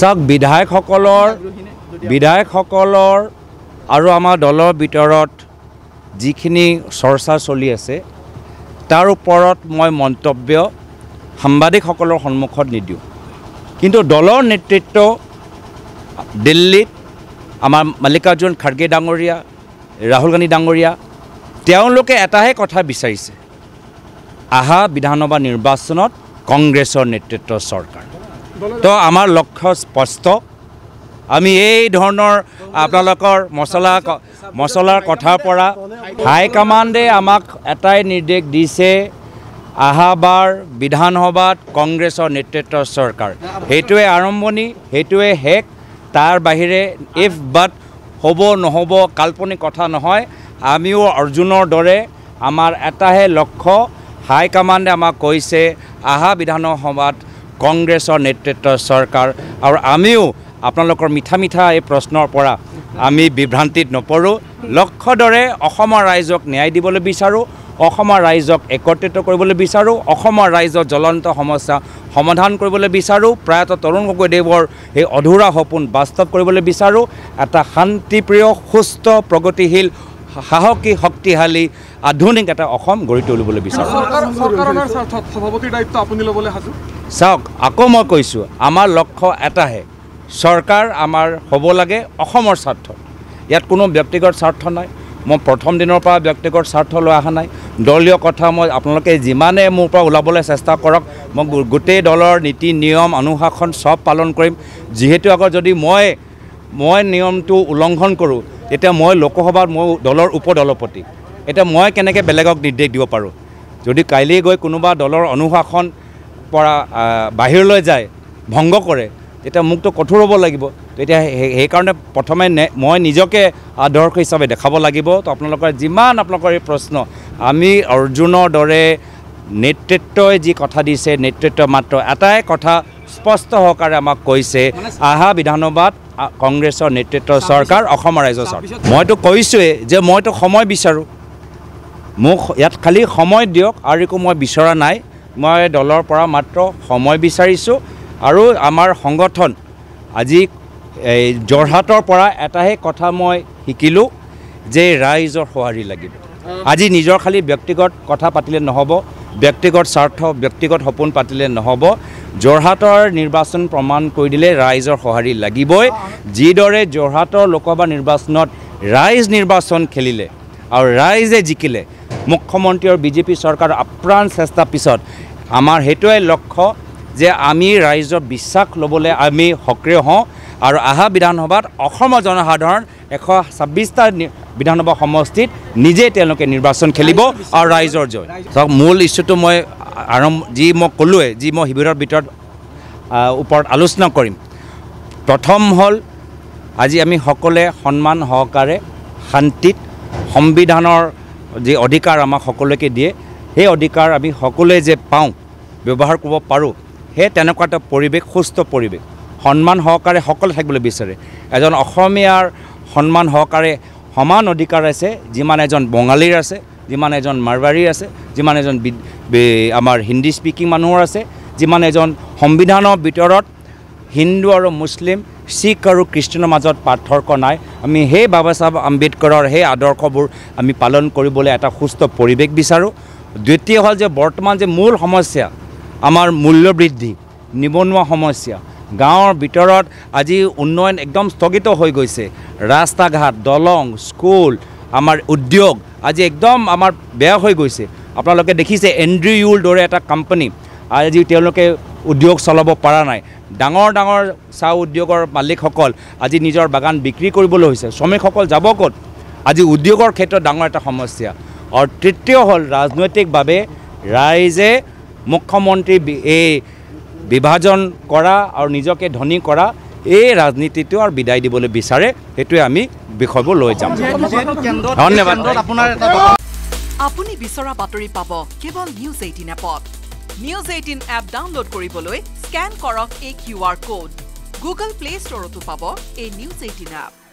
চাওক বিধায়কসকলৰ বিধায়কসকলৰ আৰু আমাৰ দলৰ ভিতৰত যিখিনি চৰ্চা চলি আছে তাৰ ওপৰত মই মন্তব্য সাংবাদিকসকলৰ সন্মুখত নিদিওঁ কিন্তু দলৰ নেতৃত্ব দিল্লীত আমাৰ মাল্লিকাৰ্জুন খাৰ্গে ডাঙৰীয়া ৰাহুল গান্ধী ডাঙৰীয়া তেওঁলোকে এটাহে কথা বিচাৰিছে আহা বিধানসভা নিৰ্বাচনত কংগ্ৰেছৰ নেতৃত্ব চৰকাৰ তো আমাৰ লক্ষ্য স্পষ্ট আমি এই ধৰণৰ আপোনালোকৰ মচলা মচলাৰ কথাৰ পৰা হাইকমাণ্ডে আমাক এটাই নিৰ্দেশ দিছে আহাবাৰ বিধানসভাত কংগ্ৰেছৰ নেতৃত্বৰ চৰকাৰ সেইটোৱে আৰম্ভণি সেইটোৱে শেষ তাৰ বাহিৰে ইফ বাট হ'ব নহ'ব কাল্পনিক কথা নহয় আমিও অৰ্জুনৰ দৰে আমাৰ এটাহে লক্ষ্য হাইকমাণ্ডে আমাক কৈছে আহা বিধানসভাত কংগ্ৰেছৰ নেতৃত্ব চৰকাৰ আৰু আমিও আপোনালোকৰ মিঠা মিঠা এই প্ৰশ্নৰ পৰা আমি বিভ্ৰান্তিত নপৰোঁ লক্ষ্য দৰে অসমৰ ৰাইজক ন্যায় দিবলৈ বিচাৰোঁ অসমৰ ৰাইজক একত্ৰিত কৰিবলৈ বিচাৰোঁ অসমৰ ৰাইজৰ জ্বলন্ত সমস্যা সমাধান কৰিবলৈ বিচাৰোঁ প্ৰয়াত তৰুণ গগৈদেৱৰ সেই অধুৰা সপোন বাস্তৱ কৰিবলৈ বিচাৰোঁ এটা শান্তিপ্ৰিয় সুস্থ প্ৰগতিশীল সাহসী শক্তিশালী আধুনিক এটা অসম গঢ়ি তুলিবলৈ বিচাৰোঁ চাওক আকৌ মই কৈছোঁ আমাৰ লক্ষ্য এটাহে চৰকাৰ আমাৰ হ'ব লাগে অসমৰ স্বাৰ্থ ইয়াত কোনো ব্যক্তিগত স্বাৰ্থ নাই মই প্ৰথম দিনৰ পৰা ব্যক্তিগত স্বাৰ্থ লৈ অহা নাই দলীয় কথা মই আপোনালোকে যিমানে মোৰ পৰা ওলাবলৈ চেষ্টা কৰক মই গোটেই দলৰ নীতি নিয়ম অনুশাসন চব পালন কৰিম যিহেতু আকৌ যদি মই মই নিয়মটো উলংঘন কৰোঁ তেতিয়া মই লোকসভাত মই দলৰ উপদলপতি এতিয়া মই কেনেকৈ বেলেগক নিৰ্দেশ দিব পাৰোঁ যদি কাইলৈ গৈ কোনোবা দলৰ অনুশাসন পৰা বাহিৰলৈ যায় ভংগ কৰে তেতিয়া মোকতো কঠোৰ হ'ব লাগিব তেতিয়া সেইকাৰণে প্ৰথমে মই নিজকে আদৰ্শ হিচাপে দেখাব লাগিব তো আপোনালোকৰ যিমান আপোনালোকৰ এই প্ৰশ্ন আমি অৰ্জুনৰ দৰে নেতৃত্বই যি কথা দিছে নেতৃত্ব মাত্ৰ এটাই কথা স্পষ্ট সহকাৰে আমাক কৈছে আহা বিধানসভাত কংগ্ৰেছৰ নেতৃত্বৰ চৰকাৰ অসমৰ ৰাইজৰ চৰকাৰ মইতো কৈছোঁৱেই যে মইতো সময় বিচাৰোঁ মোক ইয়াত খালী সময় দিয়ক আৰু একো মই বিচৰা নাই মই দলৰ পৰা মাত্ৰ সময় বিচাৰিছোঁ আৰু আমাৰ সংগঠন আজি এই যোৰহাটৰ পৰা এটাহে কথা মই শিকিলোঁ যে ৰাইজৰ সঁহাৰি লাগিব আজি নিজৰ খালী ব্যক্তিগত কথা পাতিলে নহ'ব ব্যক্তিগত স্বাৰ্থ ব্যক্তিগত সপোন পাতিলে নহ'ব যোৰহাটৰ নিৰ্বাচন প্ৰমাণ কৰি দিলে ৰাইজৰ সঁহাৰি লাগিবই যিদৰে যোৰহাটৰ লোকসভা নিৰ্বাচনত ৰাইজ নিৰ্বাচন খেলিলে আৰু ৰাইজে জিকিলে মুখ্যমন্ত্ৰী আৰু বিজেপি চৰকাৰৰ আপ্ৰাণ চেষ্টাৰ পিছত আমাৰ সেইটোৱে লক্ষ্য যে আমি ৰাইজৰ বিশ্বাস ল'বলৈ আমি সক্ৰিয় হওঁ আৰু অহা বিধানসভাত অসমৰ জনসাধাৰণ এশ ছাব্বিছটা বিধানসভা সমষ্টিত নিজেই তেওঁলোকে নিৰ্বাচন খেলিব আৰু ৰাইজৰ জয় চাওক মূল ইছ্যুটো মই আৰম্ভ যি মই ক'লোৱে যি মই শিবিৰৰ ভিতৰত ওপৰত আলোচনা কৰিম প্ৰথম হ'ল আজি আমি সকলোৱে সন্মান সহকাৰে শান্তিত সংবিধানৰ যি অধিকাৰ আমাক সকলোকে দিয়ে সেই অধিকাৰ আমি সকলোৱে যে পাওঁ ব্যৱহাৰ কৰিব পাৰোঁ সেই তেনেকুৱা এটা পৰিৱেশ সুস্থ পৰিৱেশ সন্মান সহকাৰে সকলোৱে থাকিবলৈ বিচাৰে এজন অসমীয়াৰ সন্মান সহকাৰে সমান অধিকাৰ আছে যিমান এজন বঙালীৰ আছে যিমান এজন মাৰৱাৰীৰ আছে যিমান এজন আমাৰ হিন্দী স্পিকিং মানুহৰ আছে যিমান এজন সংবিধানৰ ভিতৰত হিন্দু আৰু মুছলিম শিখ আৰু খ্ৰীষ্টানৰ মাজত পাৰ্থক্য নাই আমি সেই বাবা চাহেব আম্বেদকৰৰ সেই আদৰ্শবোৰ আমি পালন কৰিবলৈ এটা সুস্থ পৰিৱেশ বিচাৰোঁ দ্বিতীয় হ'ল যে বৰ্তমান যে মূল সমস্যা আমাৰ মূল্যবৃদ্ধি নিবনুৱা সমস্যা গাঁৱৰ ভিতৰত আজি উন্নয়ন একদম স্থগিত হৈ গৈছে ৰাস্তা ঘাট দলং স্কুল আমাৰ উদ্যোগ আজি একদম আমাৰ বেয়া হৈ গৈছে আপোনালোকে দেখিছে ইউৰ দৰে এটা কোম্পানী আজি তেওঁলোকে উদ্যোগ চলাব পৰা নাই ডাঙৰ ডাঙৰ চাহ উদ্যোগৰ মালিকসকল আজি নিজৰ বাগান বিক্ৰী কৰিবলৈ হৈছে শ্ৰমিকসকল যাব ক'ত আজি উদ্যোগৰ ক্ষেত্ৰত ডাঙৰ এটা সমস্যা আৰু তৃতীয় হ'ল ৰাজনৈতিকভাৱে ৰাইজে মুখ্যমন্ত্ৰী এই বিভাজন কৰা আৰু নিজকে ধনী কৰা এই ৰাজনীতিটো আৰু বিদায় দিবলৈ বিচাৰে সেইটোৱে আমি বিষয়বোৰ লৈ যাম ধন্যবাদ আপুনি বিচৰা বাতৰি পাব কেৱল নিউজ এইটিন এপত নিউজ এইটিন এপ ডাউনলোড কৰিবলৈ স্কেন কৰক এই Q R code Google Play ষ্টৰতো পাব